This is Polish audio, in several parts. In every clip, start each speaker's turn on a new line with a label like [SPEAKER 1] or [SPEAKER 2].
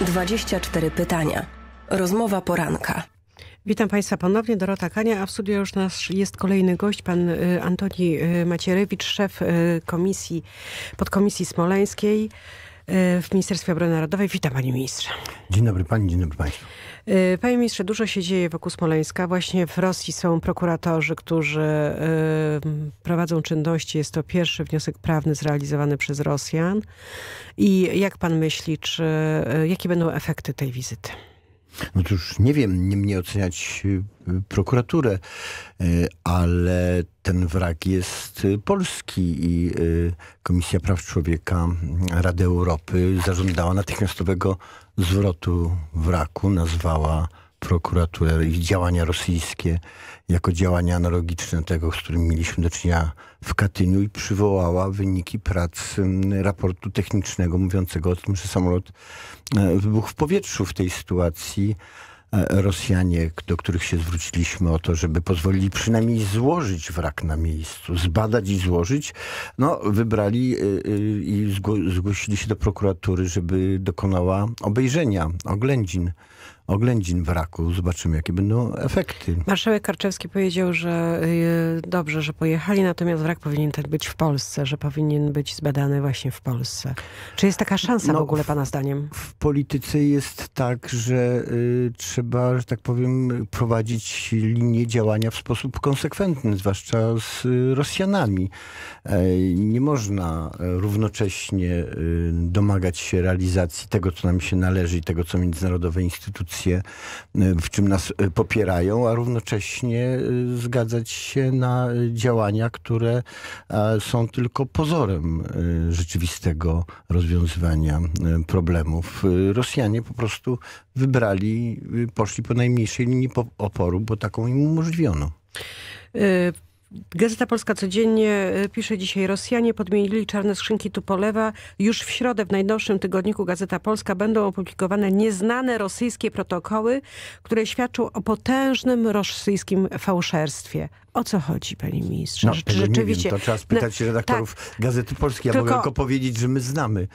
[SPEAKER 1] 24 pytania. Rozmowa poranka. Witam Państwa ponownie, Dorota Kania, a w studiu już nasz jest kolejny gość, pan y, Antoni y, Macierewicz, szef y, komisji, podkomisji smoleńskiej w Ministerstwie Obrony Narodowej. Witam Panie Ministrze.
[SPEAKER 2] Dzień dobry Pani, dzień dobry Państwu.
[SPEAKER 1] Y, panie ministrze, dużo się dzieje wokół Smoleńska. Właśnie w Rosji są prokuratorzy, którzy y, prowadzą czynności. Jest to pierwszy wniosek prawny zrealizowany przez Rosjan. I jak pan myśli, czy, y, jakie będą efekty tej wizyty?
[SPEAKER 2] No cóż, nie wiem, nie mnie oceniać y, prokuraturę, y, ale ten wrak jest y, polski i Komisja Praw Człowieka mm, Rady Europy zażądała natychmiastowego zwrotu wraku, nazwała prokuraturę i działania rosyjskie jako działania analogiczne tego, z którym mieliśmy do czynienia w Katyniu i przywołała wyniki prac raportu technicznego mówiącego o tym, że samolot e, wybuchł w powietrzu w tej sytuacji. E, Rosjanie, do których się zwróciliśmy o to, żeby pozwolili przynajmniej złożyć wrak na miejscu, zbadać i złożyć, no wybrali y, y, i zgłosili się do prokuratury, żeby dokonała obejrzenia, oględzin oględzin wraku. Zobaczymy, jakie będą efekty.
[SPEAKER 1] Marszałek Karczewski powiedział, że y, dobrze, że pojechali, natomiast wrak powinien tak być w Polsce, że powinien być zbadany właśnie w Polsce. Czy jest taka szansa no, w ogóle pana zdaniem? W, w
[SPEAKER 2] polityce jest tak, że y, trzeba, że tak powiem, prowadzić linię działania w sposób konsekwentny, zwłaszcza z y, Rosjanami. E, nie można równocześnie y, domagać się realizacji tego, co nam się należy i tego, co międzynarodowe instytucje Y, w czym nas y, popierają, a równocześnie y, zgadzać się na działania, które są tylko pozorem rzeczywistego rozwiązywania problemów. Rosjanie po prostu wybrali, poszli po najmniejszej linii oporu, bo taką im umożliwiono.
[SPEAKER 1] Gazeta Polska codziennie e, pisze dzisiaj Rosjanie podmienili czarne skrzynki Tupolewa. Już w środę w najnowszym tygodniku Gazeta Polska będą opublikowane nieznane rosyjskie protokoły, które świadczą o potężnym rosyjskim fałszerstwie. O co chodzi, panie ministrze? No, Rzeczywiście. Nie wiem, to trzeba spytać no, redaktorów
[SPEAKER 2] tak, Gazety Polskiej. Ja tylko, mogę tylko powiedzieć, że my znamy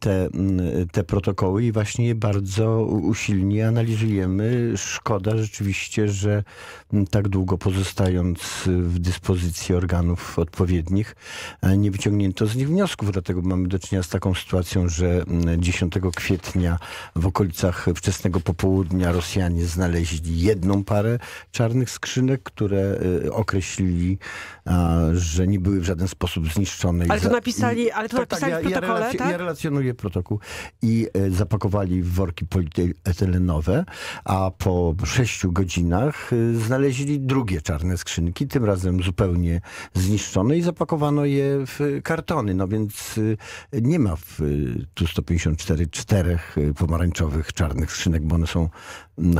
[SPEAKER 2] te, mm, te protokoły i właśnie je bardzo usilnie analizujemy. Szkoda rzeczywiście, że mm, tak długo pozostając w dyspozycji organów odpowiednich, e, nie wyciągnięto z nich wniosków. Dlatego mamy do czynienia z taką sytuacją, że 10 mm, kwietnia w okolicach wczesnego popołudnia Rosjanie znaleźli jedną parę czarnych skrzynek, które e, określili, że nie były w żaden sposób zniszczone. Ale to napisali, ale to tak, tak napisali tak, w protokole, ja, tak? ja ignoruje protokół i e, zapakowali w worki polietelenowe, a po sześciu godzinach e, znaleźli drugie czarne skrzynki, tym razem zupełnie zniszczone i zapakowano je w kartony. No więc e, nie ma w tu 154 czterech pomarańczowych czarnych skrzynek, bo one są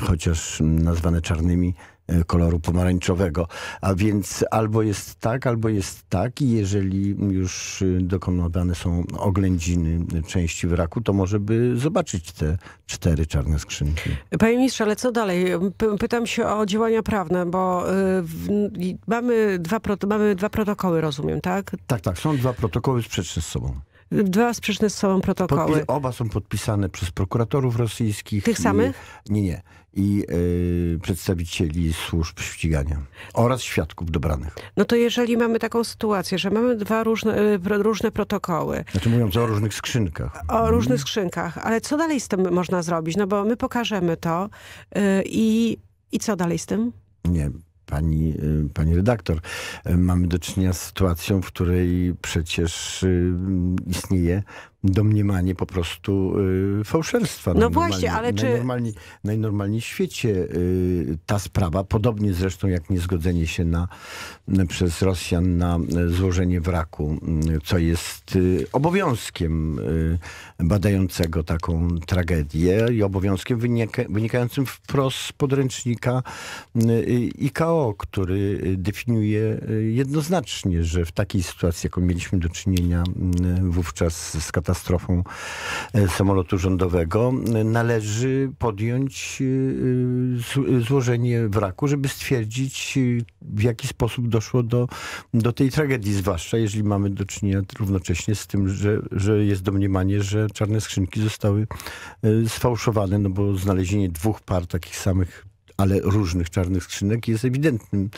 [SPEAKER 2] chociaż nazwane czarnymi E, koloru pomarańczowego. A więc albo jest tak, albo jest tak i jeżeli już y, dokonywane są oględziny części wraku, to może by zobaczyć te cztery czarne skrzynki.
[SPEAKER 1] Panie ministrze, ale co dalej? Pytam się o działania prawne, bo y, mamy, dwa, mamy dwa protokoły, rozumiem, tak?
[SPEAKER 2] Tak, tak. Są dwa protokoły sprzeczne z sobą.
[SPEAKER 1] Dwa sprzeczne z sobą protokoły.
[SPEAKER 2] oba są podpisane przez prokuratorów rosyjskich. Tych samych? nie, nie i y, przedstawicieli służb ścigania oraz świadków dobranych.
[SPEAKER 1] No to jeżeli mamy taką sytuację, że mamy dwa różne, y, różne protokoły.
[SPEAKER 2] Znaczy mówiąc o różnych skrzynkach.
[SPEAKER 1] O różnych skrzynkach, ale co dalej z tym można zrobić? No bo my pokażemy to y, i, i co dalej z tym?
[SPEAKER 2] Nie, pani, y, pani redaktor. Mamy do czynienia z sytuacją, w której przecież istnieje domniemanie po prostu y, fałszerstwa. No właśnie, ale czy... Najnormalniej, najnormalniej w świecie y, ta sprawa, podobnie zresztą jak niezgodzenie się na, przez Rosjan na y, złożenie wraku, y, co jest y, obowiązkiem y, badającego taką tragedię i obowiązkiem wynika, wynikającym wprost z podręcznika IKO, który definiuje jednoznacznie, że w takiej sytuacji, jaką mieliśmy do czynienia wówczas z katastrofą, katastrofą e, samolotu rządowego, należy podjąć e, złożenie wraku, żeby stwierdzić, e, w jaki sposób doszło do, do tej tragedii, zwłaszcza jeżeli mamy do czynienia równocześnie z tym, że, że jest domniemanie, że czarne skrzynki zostały sfałszowane, no bo znalezienie dwóch par takich samych ale różnych czarnych skrzynek jest ewidentnym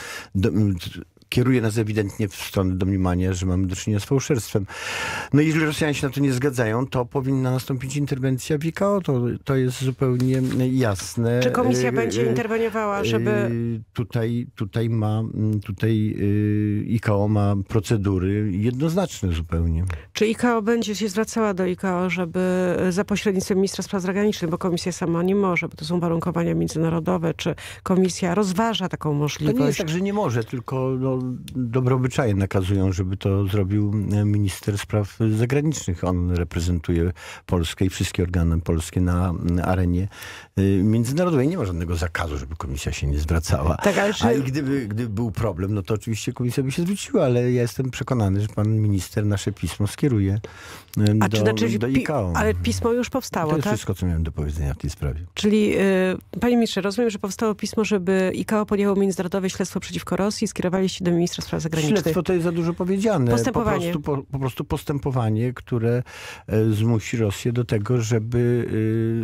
[SPEAKER 2] kieruje nas ewidentnie w stronę domniemania, że mamy do czynienia z fałszerstwem. No i jeżeli Rosjanie się na to nie zgadzają, to powinna nastąpić interwencja WIKO. To, to jest zupełnie jasne. Czy komisja e, będzie e, e, interweniowała, żeby... Tutaj, tutaj ma, mm, tutaj y, IKO ma procedury jednoznaczne zupełnie.
[SPEAKER 1] Czy IKO będzie się zwracała do IKO, żeby y, za pośrednictwem ministra spraw zagranicznych, bo komisja sama nie może, bo to są warunkowania międzynarodowe, czy komisja rozważa taką możliwość? To nie jest tak,
[SPEAKER 2] że nie może, tylko no, dobrobyczaje nakazują, żeby to zrobił e, minister spraw zagranicznych. On reprezentuje Polskę i wszystkie organy polskie na arenie e, międzynarodowej. Nie ma żadnego zakazu, żeby komisja się nie zwracała. Tak, ale czy... A i gdyby, gdyby był problem, no to oczywiście komisja by się zwróciła, ale ja jestem przekonany, że pan minister nasze pismo skieruje e, A do, czy znaczy, do Ale
[SPEAKER 1] pismo już powstało, To jest tak? wszystko,
[SPEAKER 2] co miałem do powiedzenia w tej sprawie.
[SPEAKER 1] Czyli, yy, panie ministrze, rozumiem, że powstało pismo, żeby IKO podjęło międzynarodowe śledztwo przeciwko Rosji, skierowaliście do ministra spraw zagranicznych. Śledztwo to jest
[SPEAKER 2] za dużo powiedziane. Postępowanie. Po prostu, po, po prostu postępowanie, które e, zmusi Rosję do tego, żeby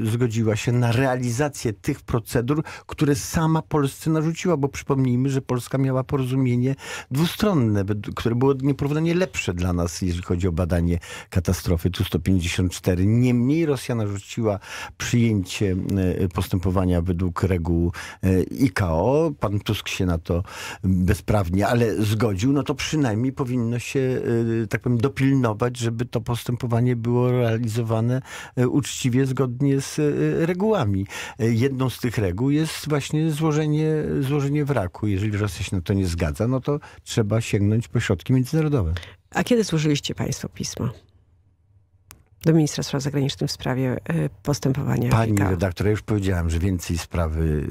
[SPEAKER 2] e, zgodziła się na realizację tych procedur, które sama Polsce narzuciła, bo przypomnijmy, że Polska miała porozumienie dwustronne, które było nieporównanie lepsze dla nas, jeżeli chodzi o badanie katastrofy Tu-154. Niemniej Rosja narzuciła przyjęcie e, postępowania według reguł IKO. Pan Tusk się na to bezprawnie ale zgodził, no to przynajmniej powinno się, y, tak powiem, dopilnować, żeby to postępowanie było realizowane y, uczciwie, zgodnie z y, regułami. Jedną z tych reguł jest właśnie złożenie, złożenie wraku. Jeżeli Rosja się na to nie zgadza, no to trzeba sięgnąć po środki
[SPEAKER 1] międzynarodowe. A kiedy złożyliście państwo pismo? do ministra spraw zagranicznych w sprawie e, postępowania. Pani Afryka.
[SPEAKER 2] redaktor, ja już powiedziałem, że więcej sprawy,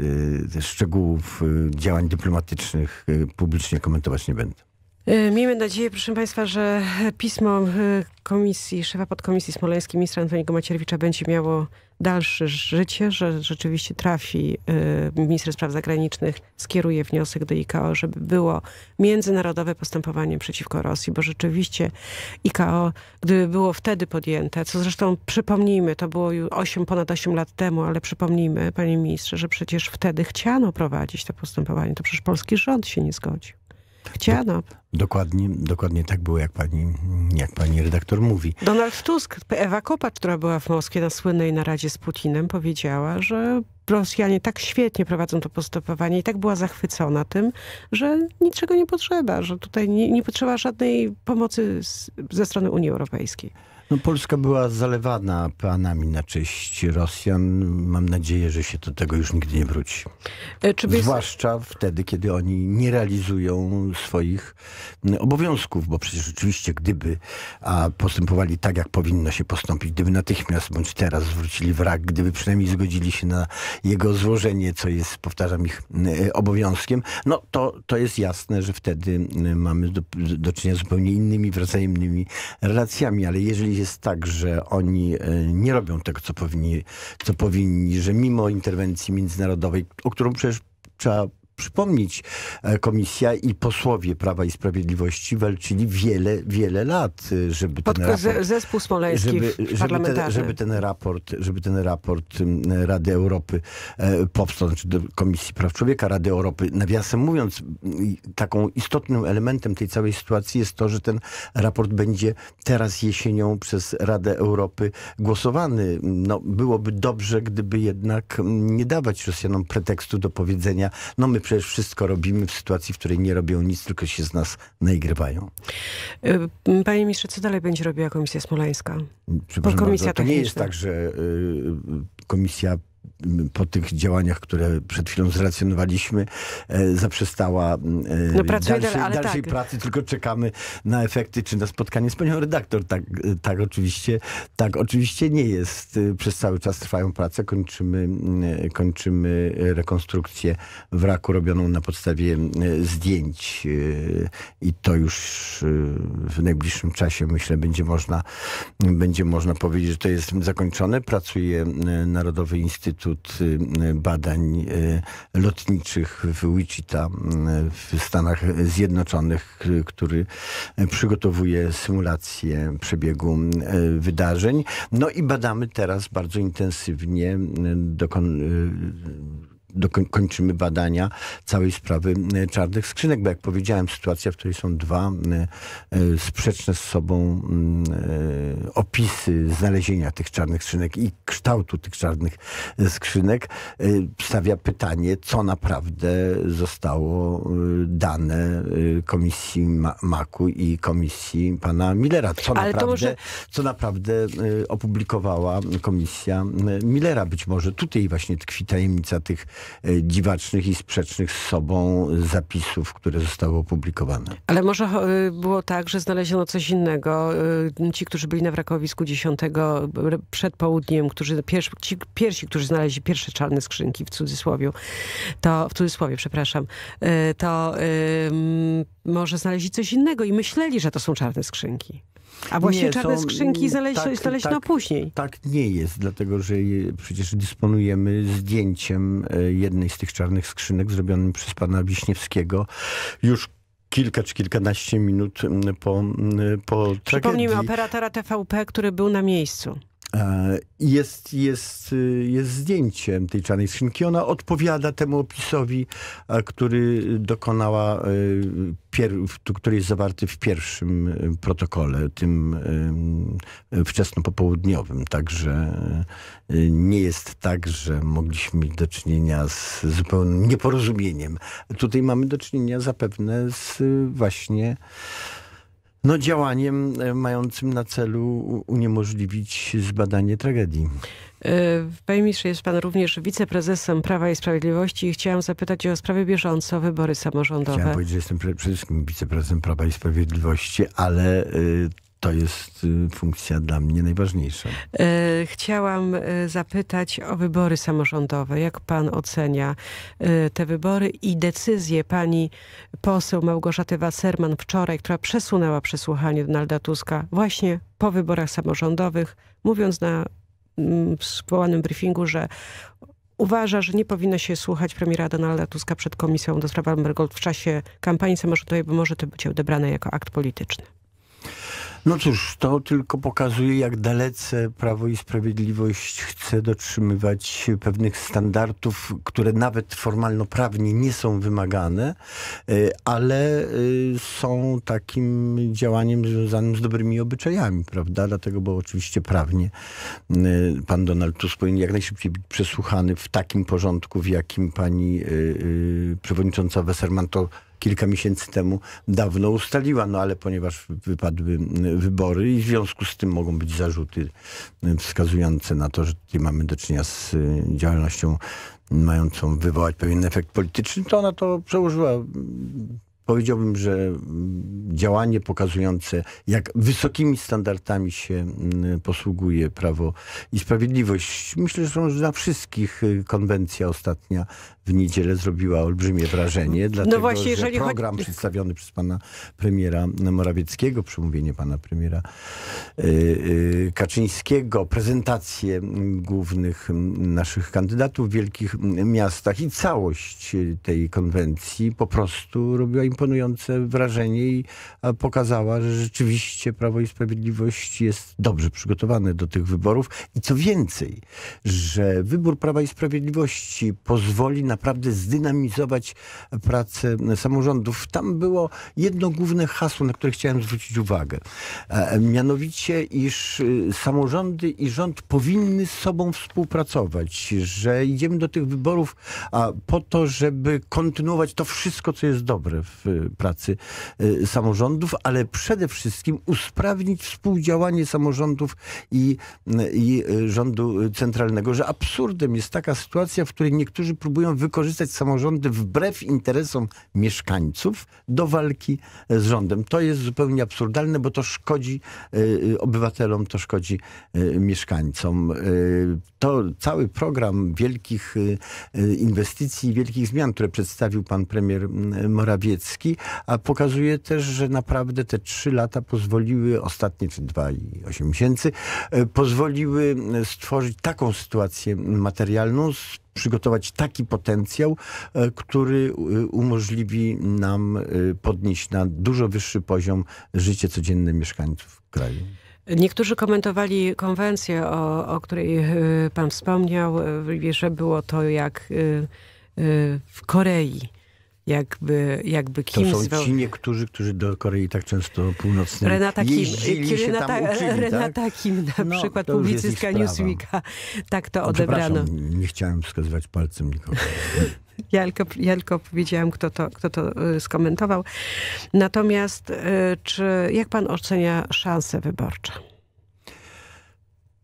[SPEAKER 2] e, szczegółów e, działań dyplomatycznych publicznie komentować nie będę.
[SPEAKER 1] E, miejmy nadzieję, proszę Państwa, że pismo e, komisji, szefa podkomisji smoleńskiej, ministra Antoniego Macierewicza będzie miało dalsze życie, że rzeczywiście trafi e, minister spraw zagranicznych, skieruje wniosek do IKO, żeby było międzynarodowe postępowanie przeciwko Rosji, bo rzeczywiście IKO, gdyby było wtedy podjęte, co zresztą przypomnijmy, to było już 8, ponad 8 lat temu, ale przypomnijmy, panie ministrze, że przecież wtedy chciano prowadzić to postępowanie, to przecież polski rząd się nie zgodził. Chciano.
[SPEAKER 2] Dokładnie, dokładnie tak było, jak pani, jak pani redaktor mówi.
[SPEAKER 1] Donald Tusk, Ewa Kopacz, która była w Moskwie na słynnej naradzie z Putinem, powiedziała, że Rosjanie tak świetnie prowadzą to postępowanie i tak była zachwycona tym, że niczego nie potrzeba, że tutaj nie, nie potrzeba żadnej pomocy z, ze strony Unii Europejskiej.
[SPEAKER 2] No, Polska była zalewana planami na cześć Rosjan. Mam nadzieję, że się do tego już nigdy nie wróci. E, Zwłaszcza wtedy, kiedy oni nie realizują swoich obowiązków, bo przecież rzeczywiście gdyby a postępowali tak, jak powinno się postąpić, gdyby natychmiast bądź teraz zwrócili wrak, gdyby przynajmniej zgodzili się na jego złożenie, co jest, powtarzam, ich mm, e, obowiązkiem, no to, to jest jasne, że wtedy mm, mamy do, do czynienia z zupełnie innymi, wzajemnymi relacjami, ale jeżeli jest tak, że oni e, nie robią tego, co powinni, co powinni że mimo interwencji międzynarodowej, o którą przecież trzeba przypomnieć, e, komisja i posłowie Prawa i Sprawiedliwości walczyli wiele, wiele lat, e, żeby ten raport... Zespół Smoleński żeby, żeby ten, żeby, ten, raport, żeby ten raport Rady Europy e, powstał, znaczy do Komisji Praw Człowieka Rady Europy. Nawiasem mówiąc, taką istotnym elementem tej całej sytuacji jest to, że ten raport będzie teraz jesienią przez Radę Europy głosowany. No, byłoby dobrze, gdyby jednak nie dawać Rosjanom pretekstu do powiedzenia, no my przecież wszystko robimy w sytuacji, w której nie robią nic, tylko się z nas naigrywają.
[SPEAKER 1] Y, panie ministrze, co dalej będzie robiła Komisja Smoleńska?
[SPEAKER 2] Komisja bardzo, to nie jest tak, że y, y, Komisja po tych działaniach, które przed chwilą zracjonowaliśmy, e, zaprzestała e, no, dalszej, tak. dalszej tak. pracy, tylko czekamy na efekty, czy na spotkanie z panią redaktor. Tak, e, tak, oczywiście, tak oczywiście nie jest. Przez cały czas trwają prace, kończymy, kończymy rekonstrukcję wraku robioną na podstawie zdjęć i to już w najbliższym czasie, myślę, będzie można, będzie można powiedzieć, że to jest zakończone. Pracuje Narodowy Instytut Instytut y, Badań y, Lotniczych w Wichita y, w Stanach Zjednoczonych, który przygotowuje symulację przebiegu wydarzeń. No i badamy teraz bardzo intensywnie dokon dokończymy badania całej sprawy e, czarnych skrzynek, bo jak powiedziałem, sytuacja, w której są dwa e, e, sprzeczne z sobą mm, opisy znalezienia tych czarnych skrzynek i kształtu tych czarnych skrzynek, stawia pytanie, co naprawdę zostało dane komisji Maku i komisji pana Millera. Co naprawdę, może... co naprawdę opublikowała komisja Millera. Być może tutaj właśnie tkwi tajemnica tych E, dziwacznych i sprzecznych z sobą zapisów, które zostały opublikowane.
[SPEAKER 1] Ale może e, było tak, że znaleziono coś innego. E, ci, którzy byli na wrakowisku 10 przed południem, którzy ci pierwsi, którzy znaleźli pierwsze czarne skrzynki w cudzysłowie, to w cudzysłowie, przepraszam, to może znaleźli coś innego i myśleli, że to są czarne skrzynki.
[SPEAKER 2] A właśnie nie, czarne są, skrzynki znaleźć tak, tak,
[SPEAKER 1] później. Tak
[SPEAKER 2] nie jest, dlatego że przecież dysponujemy zdjęciem e, jednej z tych czarnych skrzynek zrobionym przez pana Wiśniewskiego już kilka czy kilkanaście minut mm, po, mm, po tragedii. Przypomnijmy
[SPEAKER 1] operatora TVP, który był na miejscu.
[SPEAKER 2] E, jest, jest, y, jest zdjęciem tej czarnej skrzynki. Ona odpowiada temu opisowi, e, który dokonała, e, który jest zawarty w pierwszym protokole, tym wczesno Także nie jest tak, że mogliśmy mieć do czynienia z zupełnym nieporozumieniem. Tutaj mamy do czynienia zapewne z właśnie no, działaniem e, mającym na celu uniemożliwić zbadanie tragedii.
[SPEAKER 1] E, panie ministrze, jest pan również wiceprezesem Prawa i Sprawiedliwości i chciałam zapytać o sprawy bieżące, o wybory samorządowe. Chciałam
[SPEAKER 2] powiedzieć, że jestem przede wszystkim wiceprezesem Prawa i Sprawiedliwości, ale e, to jest y, funkcja dla mnie najważniejsza.
[SPEAKER 1] E, chciałam e, zapytać o wybory samorządowe. Jak pan ocenia e, te wybory i decyzję pani poseł Małgorzaty Waserman wczoraj, która przesunęła przesłuchanie Donalda Tuska właśnie po wyborach samorządowych, mówiąc na zwołanym mm, briefingu, że uważa, że nie powinno się słuchać premiera Donalda Tuska przed Komisją do Spraw Ambergold w czasie kampanii samorządowej, bo może to być odebrane jako akt polityczny.
[SPEAKER 2] No cóż, to tylko pokazuje, jak dalece Prawo i Sprawiedliwość chce dotrzymywać pewnych standardów, które nawet formalno-prawnie nie są wymagane, y, ale y, są takim działaniem związanym z dobrymi obyczajami, prawda? Dlatego, bo oczywiście prawnie y, pan Donald Tusk powinien jak najszybciej być przesłuchany w takim porządku, w jakim pani przewodnicząca Wesserman to kilka miesięcy temu dawno ustaliła, no ale ponieważ wypadły wybory i w związku z tym mogą być zarzuty wskazujące na to, że tutaj mamy do czynienia z y, działalnością mającą wywołać pewien efekt polityczny, to ona to przełożyła powiedziałbym, że działanie pokazujące, jak wysokimi standardami się posługuje Prawo i Sprawiedliwość. Myślę, że dla wszystkich y, konwencja ostatnia w niedzielę zrobiła olbrzymie wrażenie, no dlatego no właśnie, że program chodzi... przedstawiony przez pana premiera Morawieckiego, przemówienie pana premiera y, y, Kaczyńskiego, prezentacje głównych naszych kandydatów w wielkich miastach i całość tej konwencji po prostu robiła imponujące wrażenie i pokazała, że rzeczywiście Prawo i Sprawiedliwość jest dobrze przygotowane do tych wyborów i co więcej, że wybór Prawa i Sprawiedliwości pozwoli na naprawdę zdynamizować pracę samorządów. Tam było jedno główne hasło, na które chciałem zwrócić uwagę. E, e, mianowicie, iż y, samorządy i rząd powinny z sobą współpracować, że idziemy do tych wyborów po to, żeby kontynuować to wszystko, co jest dobre w y, pracy y, samorządów, ale przede wszystkim usprawnić współdziałanie samorządów i, i rządu centralnego, że absurdem jest taka sytuacja, w której niektórzy próbują wykorzystać wykorzystać samorządy wbrew interesom mieszkańców do walki z rządem. To jest zupełnie absurdalne, bo to szkodzi y, y, obywatelom, to szkodzi y, mieszkańcom. To cały program wielkich inwestycji, wielkich zmian, które przedstawił pan premier mm, Morawiecki, a pokazuje też, że naprawdę te trzy lata pozwoliły, ostatnie czy dwa i osiem miesięcy, pozwoliły mm, stworzyć taką sytuację materialną, przygotować taki potencjał, e, który e, umożliwi nam e, podnieść na dużo wyższy poziom życie codzienne mieszkańców kraju.
[SPEAKER 1] Niektórzy komentowali konwencję, o, o której pan wspomniał, że było to jak w Korei jakby, jakby kim... To są zwał... ci
[SPEAKER 2] niektórzy, którzy do Korei tak często północnej Renata Kim, Renata, uczyli, tak? Renata tak?
[SPEAKER 1] Kim na no, przykład, publicystka Newsweeka. Tak to no, odebrano.
[SPEAKER 2] nie chciałem wskazywać palcem nikogo.
[SPEAKER 1] Ja tylko, ja tylko powiedziałam, kto to, kto to y, skomentował. Natomiast y, czy, jak pan ocenia szanse wyborcze?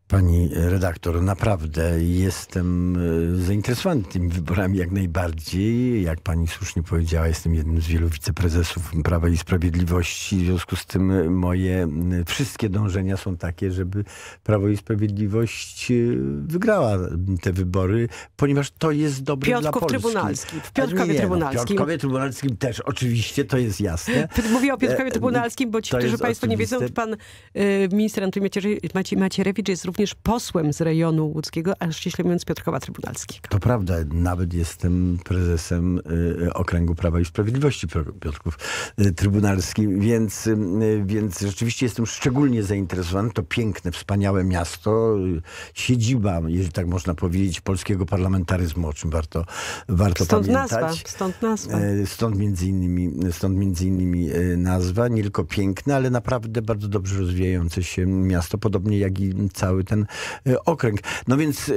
[SPEAKER 2] Pani redaktor, naprawdę jestem e, zainteresowany tymi wyborami jak najbardziej. Jak pani słusznie powiedziała, jestem jednym z wielu wiceprezesów Prawa i Sprawiedliwości. W związku z tym moje wszystkie dążenia są takie, żeby Prawo i Sprawiedliwość e, wygrała te wybory, ponieważ to jest dobre Piątków dla Polski. Trybunalski. W Piątkowie nie, no, Trybunalskim. w Piątkowie Trybunalskim też, oczywiście, to jest jasne. Mówię o Piątkowie e, Trybunalskim, bo ci, którzy państwo oczywiste. nie wiedzą,
[SPEAKER 1] pan y, minister Antoni Macierewicz jest również również posłem z rejonu łódzkiego, a ściśle mówiąc Piotrkowa Trybunalskiego.
[SPEAKER 2] To prawda, nawet jestem prezesem y, y, Okręgu Prawa i Sprawiedliwości Piotrków y, Trybunalski, więc, więc rzeczywiście jestem szczególnie zainteresowany. To piękne, wspaniałe miasto, siedziba, jeśli tak można powiedzieć, polskiego parlamentaryzmu, o czym warto, warto stąd pamiętać. Nazwa,
[SPEAKER 1] stąd nazwa.
[SPEAKER 2] Stąd między, innymi, stąd między innymi nazwa, nie tylko piękne, ale naprawdę bardzo dobrze rozwijające się miasto, podobnie jak i cały ten e, okręg. No więc e,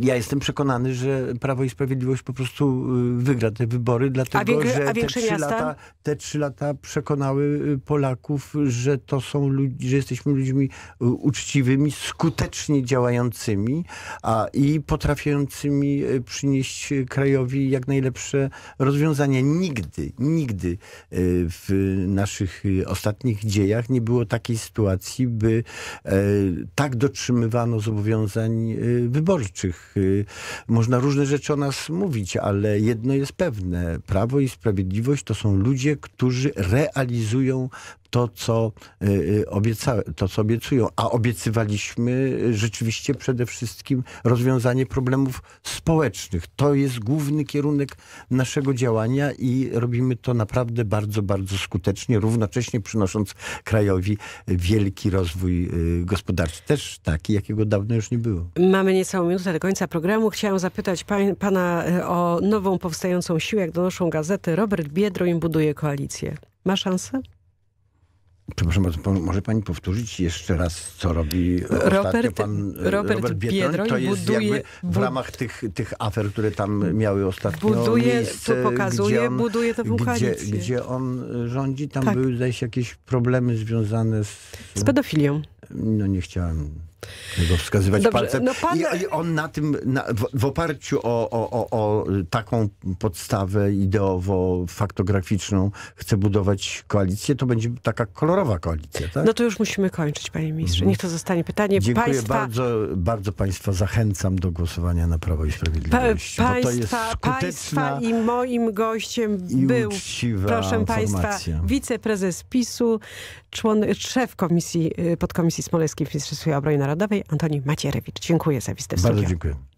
[SPEAKER 2] ja jestem przekonany, że Prawo i Sprawiedliwość po prostu e, wygra te wybory, dlatego że te trzy, lata, te trzy lata przekonały Polaków, że to są że jesteśmy ludźmi uczciwymi, skutecznie działającymi a, i potrafiącymi przynieść krajowi jak najlepsze rozwiązania. Nigdy, nigdy w naszych ostatnich dziejach nie było takiej sytuacji, by tak dotrzymać dotrzymywano zobowiązań y, wyborczych. Y, można różne rzeczy o nas mówić, ale jedno jest pewne. Prawo i Sprawiedliwość to są ludzie, którzy realizują to, co, y, y, obieca, to, co obiecują. A obiecywaliśmy y, rzeczywiście przede wszystkim rozwiązanie problemów społecznych. To jest główny kierunek naszego działania i robimy to naprawdę bardzo, bardzo skutecznie, równocześnie przynosząc krajowi wielki rozwój gospodarczy. Też taki, jakiego dawno już nie było.
[SPEAKER 1] Mamy niecałą minutę do końca programu. Chciałam zapytać pana o nową powstającą siłę, jak donoszą gazety. Robert Biedroń buduje koalicję. Ma szansę?
[SPEAKER 2] Przepraszam bardzo, może pani powtórzyć jeszcze raz, co robi Robert, pan Robert, e, Robert Biedroń? To jest buduje, w ramach tych, tych afer, które tam miały ostatnio buduje, miejsce, Co pokazuje, on, buduje to gdzie, gdzie on rządzi, tam tak. były jakieś problemy związane z... Z pedofilią no nie chciałem tego wskazywać Dobrze, palcem. No pan... I, on na tym, na, w, w, oparciu o, o, o, o taką podstawę ideowo-faktograficzną chce budować koalicję, to będzie taka kolorowa koalicja, tak? No
[SPEAKER 1] to już musimy kończyć, panie ministrze. Mhm. Niech to zostanie pytanie Dziękuję państwa... bardzo,
[SPEAKER 2] bardzo państwa zachęcam do głosowania na Prawo i Sprawiedliwość, pa, państwa, to jest Państwa i
[SPEAKER 1] moim gościem był, proszę informacja. państwa, wiceprezes PiSu, człon, szef komisji, y, podkomisji Komisji Smoleńskiej w Ministerstwie Obrony Narodowej Antoni Macierewicz. Dziękuję za wizytę w Bardzo dziękuję.